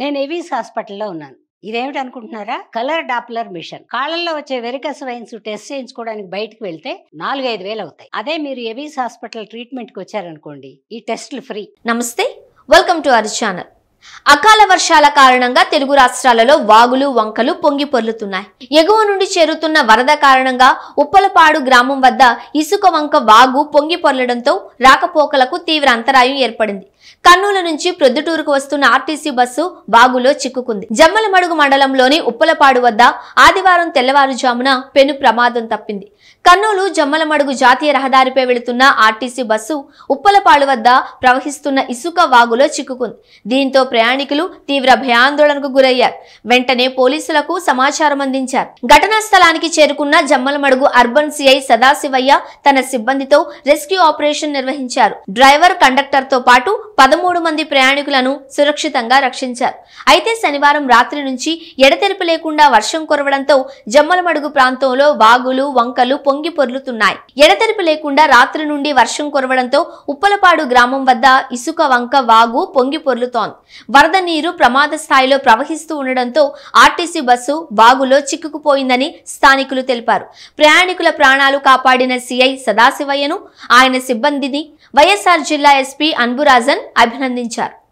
నేను ఏవీస్ హాస్పిటల్లో ఉన్నాను ఇదేమిటి అనుకుంటున్నారా కలర్ డాప్లర్ మిషన్ కాళ్ళల్లో వచ్చే వెరికస్ వైన్స్ టెస్ట్ చేయించుకోవడానికి బయటకు వెళ్తే నాలుగు ఐదు వేలు అవుతాయి అదే మీరు ఎవీస్ హాస్పిటల్ ట్రీట్మెంట్కి వచ్చారనుకోండి ఈ టెస్ట్లు ఫ్రీ నమస్తే వెల్కమ్ టు అవర్ ఛానల్ అకాల వర్షాల కారణంగా తెలుగు రాష్ట్రాలలో వాగులు వంకలు పొంగి పొర్లుతున్నాయి ఎగువ నుండి చేరుతున్న వరద కారణంగా ఉప్పలపాడు గ్రామం వద్ద ఇసుక వంక వాగు పొంగి పొర్లడంతో రాకపోకలకు తీవ్ర అంతరాయం ఏర్పడింది కర్నూలు నుంచి ప్రొద్దుటూరుకు వస్తున్న ఆర్టీసీ బస్సు వాగులో చిక్కుకుంది జమ్మలమడుగు మండలంలోని ఉప్పలపాడు వద్ద ఆదివారం తెల్లవారుజామున పెను ప్రమాదం తప్పింది కర్నూలు జమ్మలమడుగు జాతీయ రహదారిపై వెళుతున్న ఆర్టీసీ బస్సు ఉప్పలపాడు వద్ద ప్రవహిస్తున్న ఇసుక వాగులో చిక్కుకుంది దీంతో ప్రయాణ ప్రయాణికులు తీవ్ర భయాందోళనకు గురయ్యారు వెంటనే పోలీసులకు సమాచారం అందించారు ఘటనా స్థలానికి చేరుకున్న జమ్మలమడుగు అర్బన్ సిఐ సదాశివయ్య తన సిబ్బందితో రెస్క్యూ ఆపరేషన్ నిర్వహించారు డ్రైవర్ కండక్టర్ తో పాటు పదమూడు మంది ప్రయాణికులను సురక్షితంగా రక్షించారు అయితే శనివారం రాత్రి నుంచి ఎడతెరిపి లేకుండా వర్షం కురవడంతో జమ్మలమడుగు ప్రాంతంలో వాగులు వంకలు పొంగి పొర్లుతున్నాయి ఎడతెరిపి లేకుండా రాత్రి నుండి వర్షం కురవడంతో ఉప్పలపాడు గ్రామం వద్ద ఇసుక వంక వాగు పొంగి పొర్లుతోంది వరద నీరు ప్రమాద స్థాయిలో ప్రవహిస్తూ ఉండడంతో ఆర్టీసీ బస్సు బాగులో చిక్కుకుపోయిందని స్థానికులు తెలిపారు ప్రయాణికుల ప్రాణాలు కాపాడిన సిఐ సదాశివయ్యను ఆయన సిబ్బందిని వైఎస్ఆర్ జిల్లా ఎస్పీ అన్బురాజన్ అభినందించారు